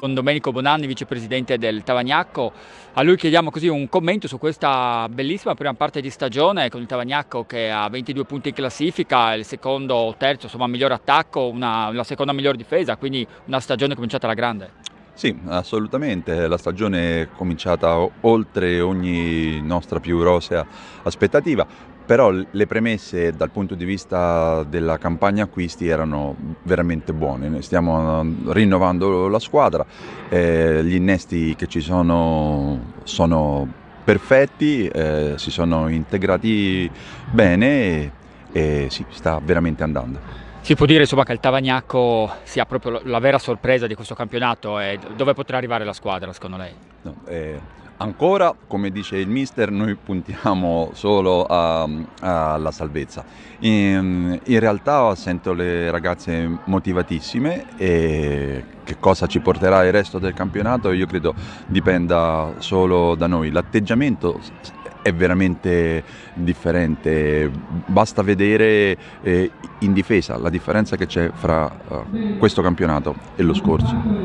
Con Domenico Bonanni, vicepresidente del Tavagnacco, a lui chiediamo così un commento su questa bellissima prima parte di stagione con il Tavagnacco che ha 22 punti in classifica, il secondo, o terzo, insomma miglior attacco, una, la seconda miglior difesa, quindi una stagione cominciata alla grande. Sì, assolutamente, la stagione è cominciata oltre ogni nostra più rosea aspettativa, però le premesse dal punto di vista della campagna acquisti erano veramente buone, stiamo eh, rinnovando la squadra, eh, gli innesti che ci sono sono perfetti, eh, si sono integrati bene e, e sì, sta veramente andando. Si può dire insomma, che il Tavagnacco sia proprio la vera sorpresa di questo campionato e dove potrà arrivare la squadra secondo lei? No, eh, ancora, come dice il mister, noi puntiamo solo alla salvezza. In, ehm, in, realtà sento le ragazze motivatissime e che cosa ci porterà il resto del campionato io credo dipenda solo da noi. L'atteggiamento è veramente differente, basta vedere eh, in difesa la differenza che c'è fra eh, mm. questo campionato e lo scorso.